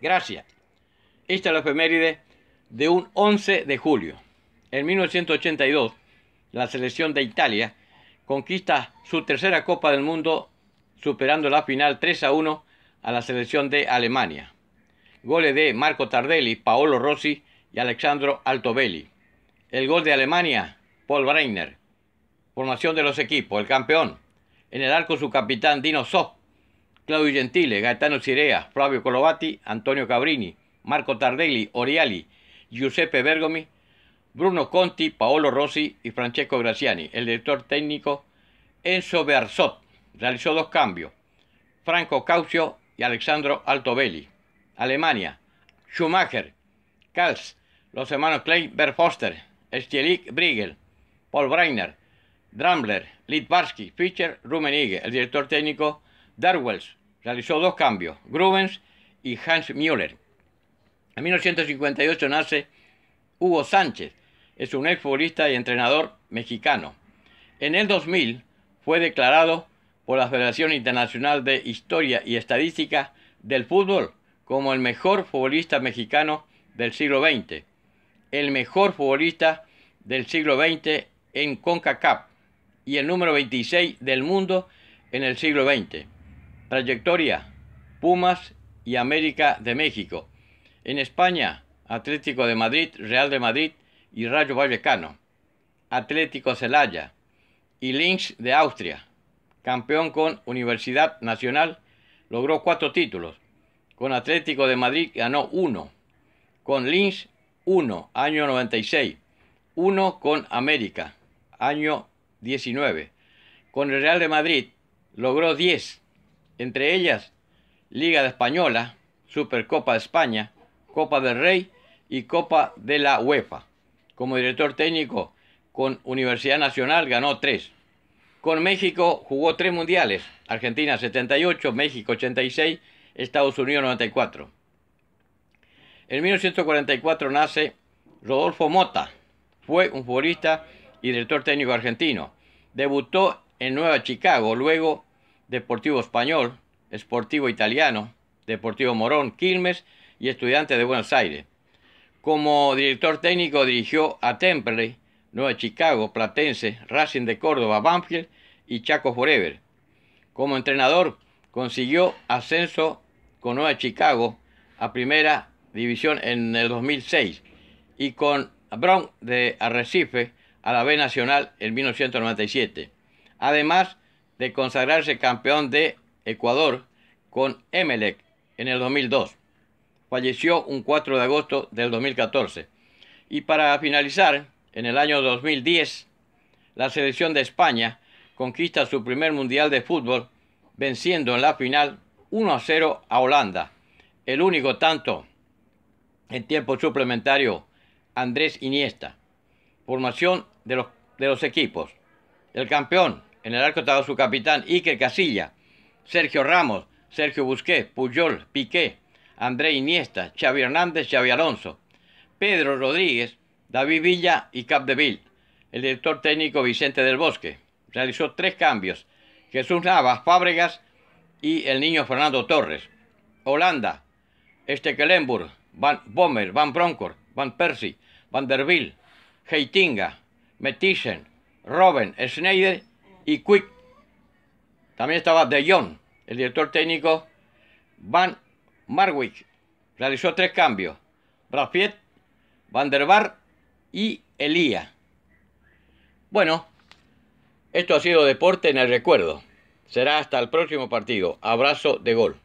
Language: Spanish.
Gracias. Esta es la efeméride de un 11 de julio. En 1982, la selección de Italia conquista su tercera Copa del Mundo superando la final 3 a 1 a la selección de Alemania. Goles de Marco Tardelli, Paolo Rossi y Alexandro Altobelli. El gol de Alemania, Paul Breiner. Formación de los equipos, el campeón. En el arco su capitán Dino Soft Claudio Gentile, Gaetano Cirea, Flavio Colovati, Antonio Cabrini, Marco Tardelli, Oriali, Giuseppe Bergomi, Bruno Conti, Paolo Rossi y Francesco Graziani. El director técnico Enzo Berzot realizó dos cambios. Franco Caucio y Alexandro Altobelli. Alemania, Schumacher, Kals, los hermanos Clay Berfoster, Stielik Briegel, Paul Breiner, Drambler, Litvarsky, Fischer, Rummenigge. El director técnico Darwells realizó dos cambios, Grubens y Hans Müller. En 1958 nace Hugo Sánchez, es un exfutbolista y entrenador mexicano. En el 2000 fue declarado por la Federación Internacional de Historia y Estadística del Fútbol como el mejor futbolista mexicano del siglo XX, el mejor futbolista del siglo XX en CONCACAF y el número 26 del mundo en el siglo XX. Trayectoria. Pumas y América de México. En España, Atlético de Madrid, Real de Madrid y Rayo Vallecano. Atlético Celaya y Linz de Austria. Campeón con Universidad Nacional, logró cuatro títulos. Con Atlético de Madrid ganó uno. Con Linz, uno, año 96. Uno con América, año 19. Con el Real de Madrid logró 10 entre ellas Liga de Española, Supercopa de España, Copa del Rey y Copa de la UEFA. Como director técnico con Universidad Nacional ganó tres. Con México jugó tres mundiales, Argentina 78, México 86, Estados Unidos 94. En 1944 nace Rodolfo Mota, fue un futbolista y director técnico argentino. Debutó en Nueva Chicago, luego Deportivo Español, Sportivo Italiano, Deportivo Morón, Quilmes y estudiante de Buenos Aires. Como director técnico dirigió a Temperley, Nueva Chicago, Platense, Racing de Córdoba, Banfield y Chaco Forever. Como entrenador consiguió ascenso con Nueva Chicago a Primera División en el 2006 y con Brown de Arrecife a la B Nacional en 1997. Además, de consagrarse campeón de Ecuador con Emelec en el 2002. Falleció un 4 de agosto del 2014. Y para finalizar, en el año 2010, la selección de España conquista su primer mundial de fútbol venciendo en la final 1 a 0 a Holanda. El único tanto en tiempo suplementario Andrés Iniesta. Formación de los, de los equipos. El campeón en el arco estaba su capitán Iker Casilla, Sergio Ramos, Sergio Busquet, Puyol, Piqué, André Iniesta, Xavi Hernández, Xavi Alonso, Pedro Rodríguez, David Villa y Capdeville. El director técnico Vicente del Bosque realizó tres cambios. Jesús Navas, Fábregas y el niño Fernando Torres. Holanda, Estekelenburg, Van Bommer, Van Bronckhorst, Van Persie, Vanderbilt, Heitinga, Metissen, Robben, Schneider y Quick. También estaba De Jong, el director técnico Van Marwick. Realizó tres cambios. Rafiet, Van der Bar y Elía. Bueno, esto ha sido Deporte en el Recuerdo. Será hasta el próximo partido. Abrazo de gol.